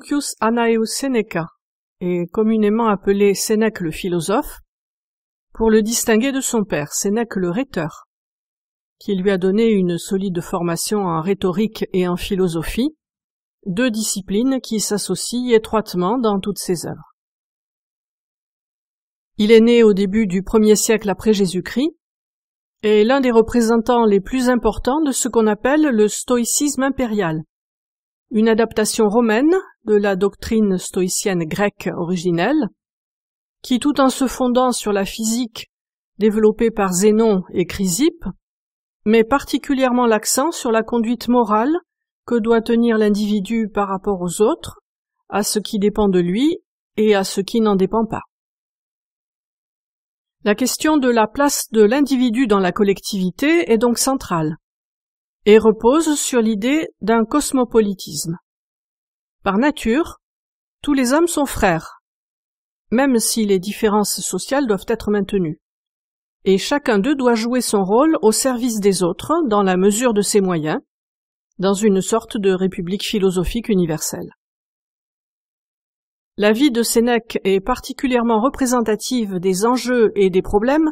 Lucius Anaeus Seneca est communément appelé Sénèque le philosophe pour le distinguer de son père, Sénèque le rhéteur, qui lui a donné une solide formation en rhétorique et en philosophie, deux disciplines qui s'associent étroitement dans toutes ses œuvres. Il est né au début du premier siècle après Jésus-Christ et l'un des représentants les plus importants de ce qu'on appelle le stoïcisme impérial, une adaptation romaine de la doctrine stoïcienne grecque originelle, qui tout en se fondant sur la physique développée par Zénon et Chrysippe, met particulièrement l'accent sur la conduite morale que doit tenir l'individu par rapport aux autres, à ce qui dépend de lui et à ce qui n'en dépend pas. La question de la place de l'individu dans la collectivité est donc centrale et repose sur l'idée d'un cosmopolitisme. Par nature, tous les hommes sont frères, même si les différences sociales doivent être maintenues, et chacun d'eux doit jouer son rôle au service des autres dans la mesure de ses moyens, dans une sorte de république philosophique universelle. La vie de Sénèque est particulièrement représentative des enjeux et des problèmes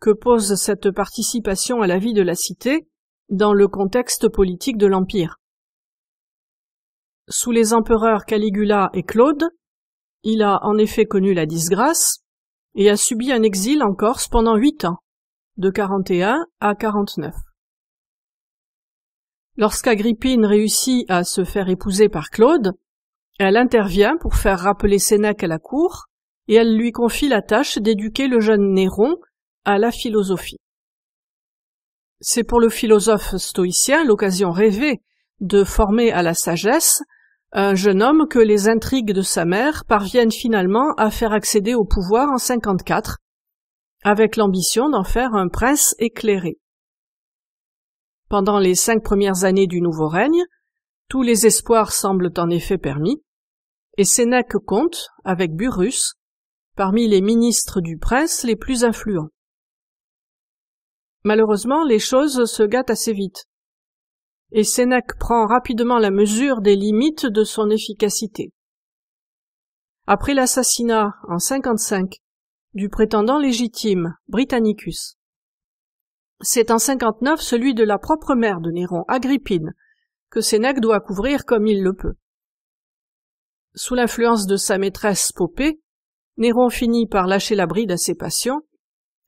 que pose cette participation à la vie de la cité, dans le contexte politique de l'Empire. Sous les empereurs Caligula et Claude, il a en effet connu la disgrâce et a subi un exil en Corse pendant huit ans, de 41 à 49. Lorsqu'Agrippine réussit à se faire épouser par Claude, elle intervient pour faire rappeler Sénèque à la cour, et elle lui confie la tâche d'éduquer le jeune Néron à la philosophie. C'est pour le philosophe stoïcien l'occasion rêvée de former à la sagesse un jeune homme que les intrigues de sa mère parviennent finalement à faire accéder au pouvoir en 54, avec l'ambition d'en faire un prince éclairé. Pendant les cinq premières années du nouveau règne, tous les espoirs semblent en effet permis, et Sénèque compte, avec Burrus, parmi les ministres du prince les plus influents. Malheureusement, les choses se gâtent assez vite. Et Sénèque prend rapidement la mesure des limites de son efficacité. Après l'assassinat, en 55, du prétendant légitime, Britannicus, c'est en 59 celui de la propre mère de Néron, Agrippine, que Sénèque doit couvrir comme il le peut. Sous l'influence de sa maîtresse Popée, Néron finit par lâcher la bride à ses passions,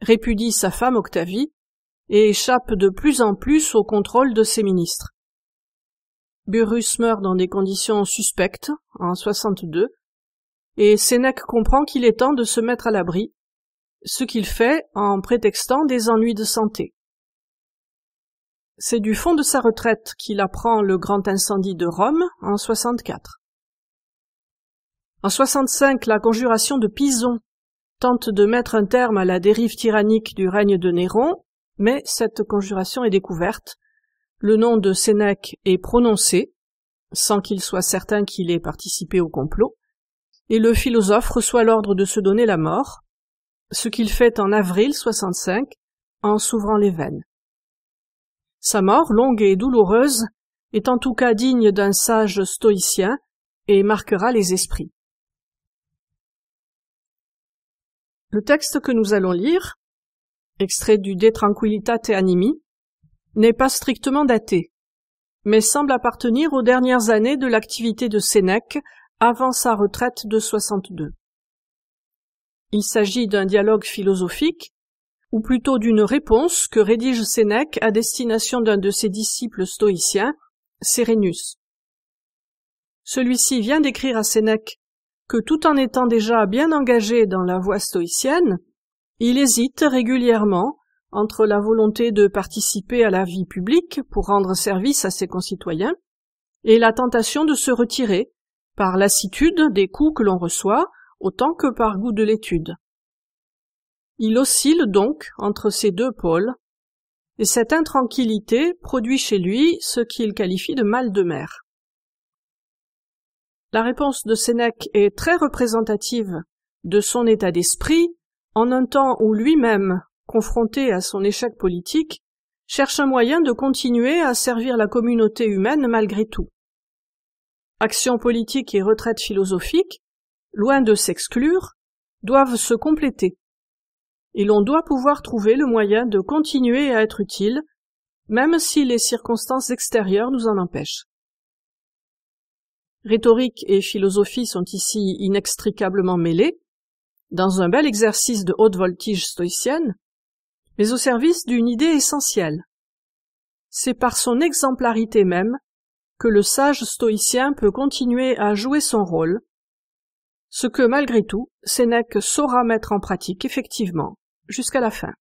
répudie sa femme Octavie et échappe de plus en plus au contrôle de ses ministres. Burrus meurt dans des conditions suspectes en 62, et Sénèque comprend qu'il est temps de se mettre à l'abri, ce qu'il fait en prétextant des ennuis de santé. C'est du fond de sa retraite qu'il apprend le grand incendie de Rome en 64. En 65, la conjuration de Pison tente de mettre un terme à la dérive tyrannique du règne de Néron mais cette conjuration est découverte. Le nom de Sénèque est prononcé, sans qu'il soit certain qu'il ait participé au complot, et le philosophe reçoit l'ordre de se donner la mort, ce qu'il fait en avril 65 en s'ouvrant les veines. Sa mort, longue et douloureuse, est en tout cas digne d'un sage stoïcien et marquera les esprits. Le texte que nous allons lire extrait du De Tranquillitate Animi, n'est pas strictement daté, mais semble appartenir aux dernières années de l'activité de Sénèque avant sa retraite de 62. Il s'agit d'un dialogue philosophique, ou plutôt d'une réponse que rédige Sénèque à destination d'un de ses disciples stoïciens, Sérénus. Celui-ci vient d'écrire à Sénèque que tout en étant déjà bien engagé dans la voie stoïcienne, il hésite régulièrement entre la volonté de participer à la vie publique pour rendre service à ses concitoyens et la tentation de se retirer par lassitude des coups que l'on reçoit autant que par goût de l'étude. Il oscille donc entre ces deux pôles, et cette intranquillité produit chez lui ce qu'il qualifie de mal de mer. La réponse de Sénèque est très représentative de son état d'esprit en un temps où lui-même, confronté à son échec politique, cherche un moyen de continuer à servir la communauté humaine malgré tout. Action politique et retraite philosophique, loin de s'exclure, doivent se compléter. Et l'on doit pouvoir trouver le moyen de continuer à être utile, même si les circonstances extérieures nous en empêchent. Rhétorique et philosophie sont ici inextricablement mêlées, dans un bel exercice de haute voltige stoïcienne, mais au service d'une idée essentielle. C'est par son exemplarité même que le sage stoïcien peut continuer à jouer son rôle, ce que malgré tout Sénèque saura mettre en pratique effectivement jusqu'à la fin.